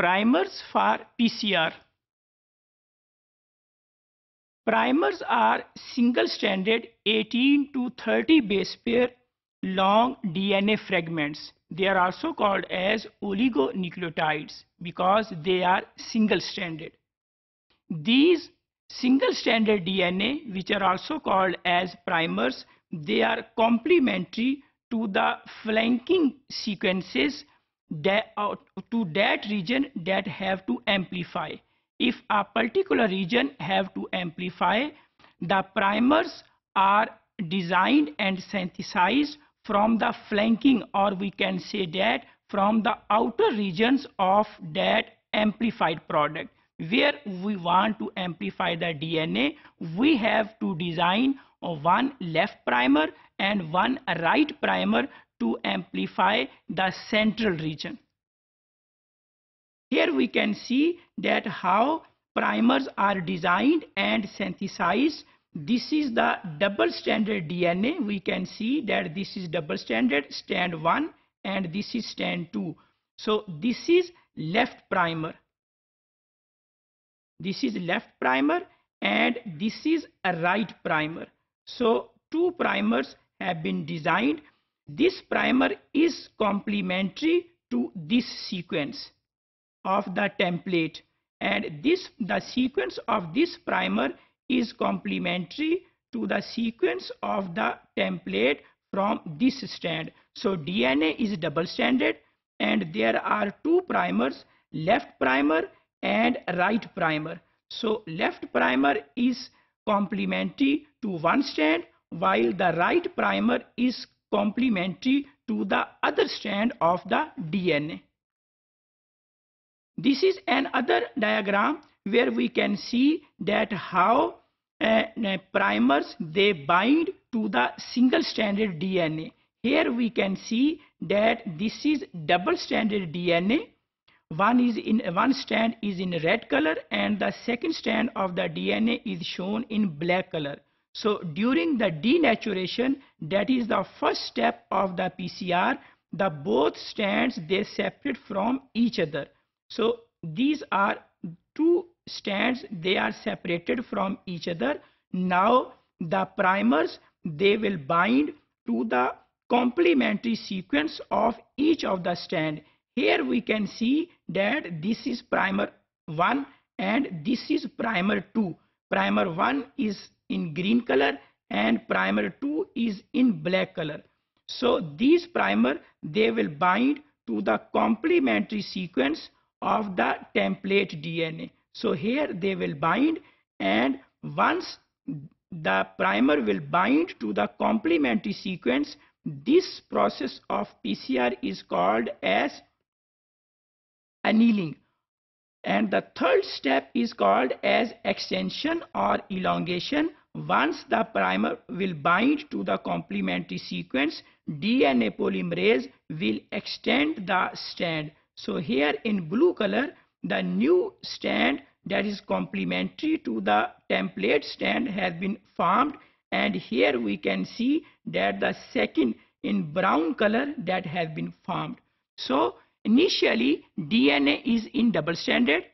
primers for PCR. Primers are single-stranded 18 to 30 base pair long DNA fragments. They are also called as oligonucleotides because they are single-stranded. These single-stranded DNA, which are also called as primers, they are complementary to the flanking sequences that, uh, to that region that have to amplify. If a particular region have to amplify, the primers are designed and synthesized from the flanking or we can say that from the outer regions of that amplified product where we want to amplify the DNA we have to design one left primer and one right primer to amplify the central region. Here we can see that how primers are designed and synthesized. This is the double stranded DNA. We can see that this is double stranded strand 1 and this is strand 2. So this is left primer. This is left primer and this is a right primer. So two primers have been designed this primer is complementary to this sequence of the template and this the sequence of this primer is complementary to the sequence of the template from this strand. So DNA is double stranded and there are two primers left primer and right primer. So left primer is complementary to one strand while the right primer is complementary to the other strand of the DNA. This is another diagram where we can see that how uh, uh primers they bind to the single stranded DNA. Here we can see that this is double stranded DNA. One is in one strand is in red color and the second strand of the DNA is shown in black color. So during the denaturation, that is the first step of the PCR, the both strands, they separate from each other. So these are two strands, they are separated from each other. Now the primers, they will bind to the complementary sequence of each of the strand. Here we can see that this is primer 1 and this is primer 2 primer 1 is in green color and primer 2 is in black color so these primer they will bind to the complementary sequence of the template DNA so here they will bind and once the primer will bind to the complementary sequence this process of PCR is called as annealing and the third step is called as extension or elongation. Once the primer will bind to the complementary sequence, DNA polymerase will extend the strand. So here in blue color, the new strand that is complementary to the template strand has been formed and here we can see that the second in brown color that has been formed. So Initially, DNA is in double stranded.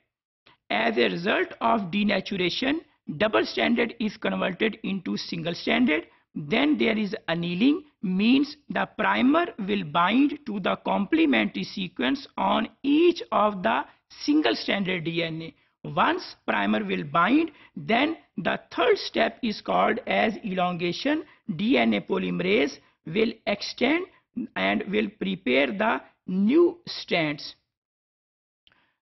As a result of denaturation, double stranded is converted into single stranded. Then there is annealing, means the primer will bind to the complementary sequence on each of the single stranded DNA. Once primer will bind, then the third step is called as elongation. DNA polymerase will extend and will prepare the new strands.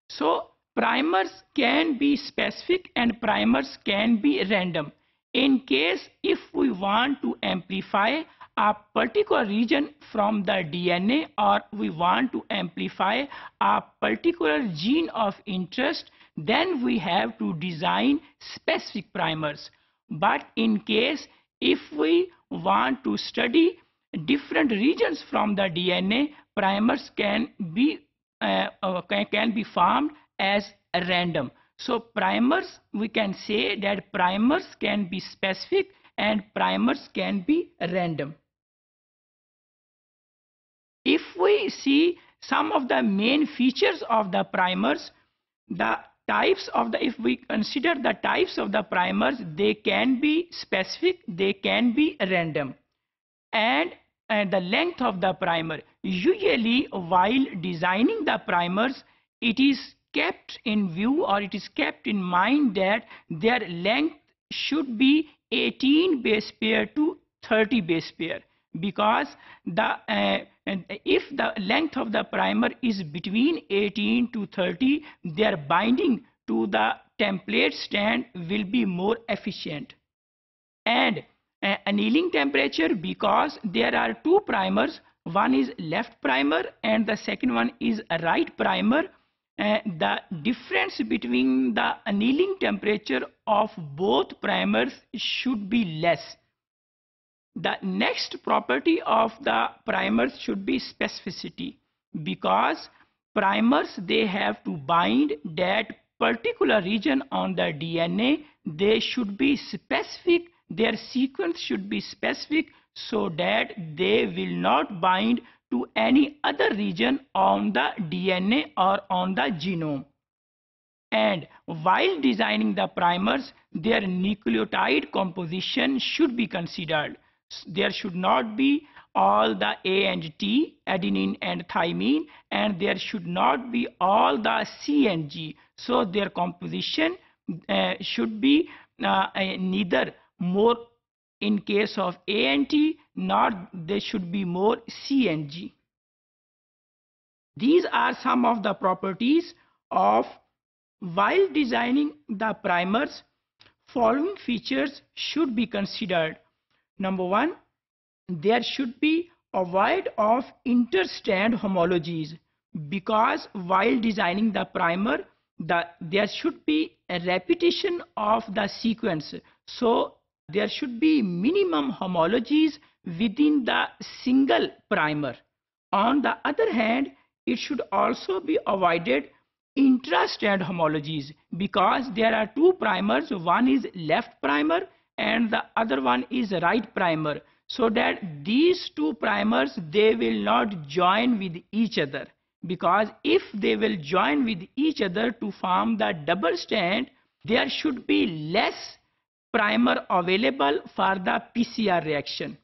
So primers can be specific and primers can be random. In case if we want to amplify a particular region from the DNA or we want to amplify a particular gene of interest, then we have to design specific primers. But in case if we want to study different regions from the DNA, primers can be uh, uh can be formed as random so primers we can say that primers can be specific and primers can be random if we see some of the main features of the primers the types of the if we consider the types of the primers they can be specific they can be random and, and the length of the primer usually while designing the primers it is kept in view or it is kept in mind that their length should be 18 base pair to 30 base pair because the uh, if the length of the primer is between 18 to 30 their binding to the template stand will be more efficient and uh, annealing temperature because there are two primers one is left primer and the second one is right primer uh, the difference between the annealing temperature of both primers should be less the next property of the primers should be specificity because primers they have to bind that particular region on the DNA they should be specific their sequence should be specific so that they will not bind to any other region on the DNA or on the genome. And while designing the primers, their nucleotide composition should be considered. There should not be all the A and T, adenine and thymine, and there should not be all the C and G. So their composition uh, should be uh, neither more in case of A and T not there should be more C and G. These are some of the properties of while designing the primers following features should be considered. Number one, there should be avoid of interstand homologies because while designing the primer the, there should be a repetition of the sequence so there should be minimum homologies within the single primer. On the other hand, it should also be avoided intrastrand homologies because there are two primers, one is left primer and the other one is right primer so that these two primers they will not join with each other because if they will join with each other to form the double strand there should be less primer available for the PCR reaction.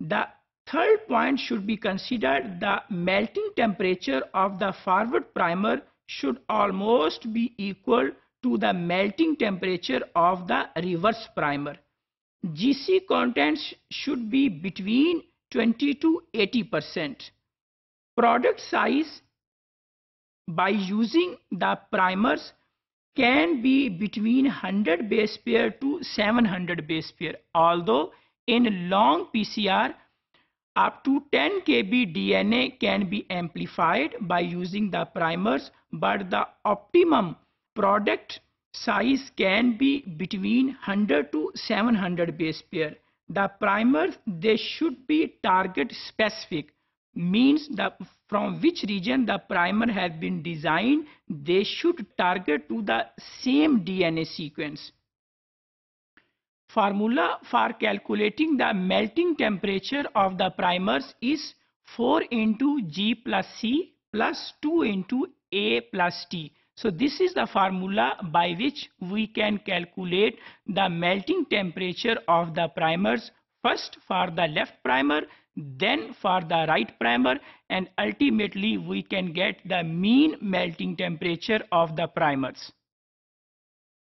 The third point should be considered the melting temperature of the forward primer should almost be equal to the melting temperature of the reverse primer. GC contents should be between 20 to 80%. Product size by using the primers can be between 100 base pair to 700 base pair although in long PCR up to 10 kb DNA can be amplified by using the primers but the optimum product size can be between 100 to 700 base pair. The primers they should be target specific means the from which region the primer has been designed they should target to the same DNA sequence. Formula for calculating the melting temperature of the primers is 4 into G plus C plus 2 into A plus T. So this is the formula by which we can calculate the melting temperature of the primers first for the left primer then for the right primer and ultimately we can get the mean melting temperature of the primers